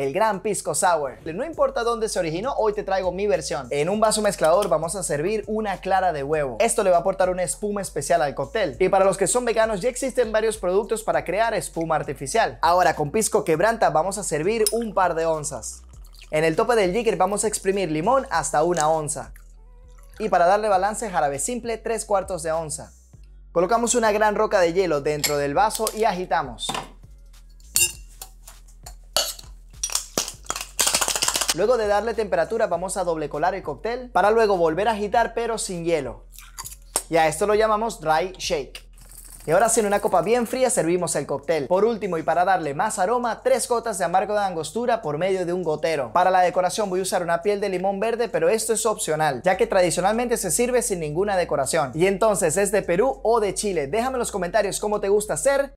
el gran pisco sour. No importa dónde se originó, hoy te traigo mi versión. En un vaso mezclador vamos a servir una clara de huevo. Esto le va a aportar una espuma especial al cóctel. Y para los que son veganos ya existen varios productos para crear espuma artificial. Ahora con pisco quebranta vamos a servir un par de onzas. En el tope del jigger vamos a exprimir limón hasta una onza. Y para darle balance jarabe simple tres cuartos de onza. Colocamos una gran roca de hielo dentro del vaso y agitamos. Luego de darle temperatura vamos a doble colar el cóctel para luego volver a agitar pero sin hielo. Ya, esto lo llamamos dry shake. Y ahora sin una copa bien fría servimos el cóctel. Por último y para darle más aroma, tres gotas de amargo de angostura por medio de un gotero. Para la decoración voy a usar una piel de limón verde, pero esto es opcional, ya que tradicionalmente se sirve sin ninguna decoración. Y entonces, ¿es de Perú o de Chile? Déjame en los comentarios cómo te gusta hacer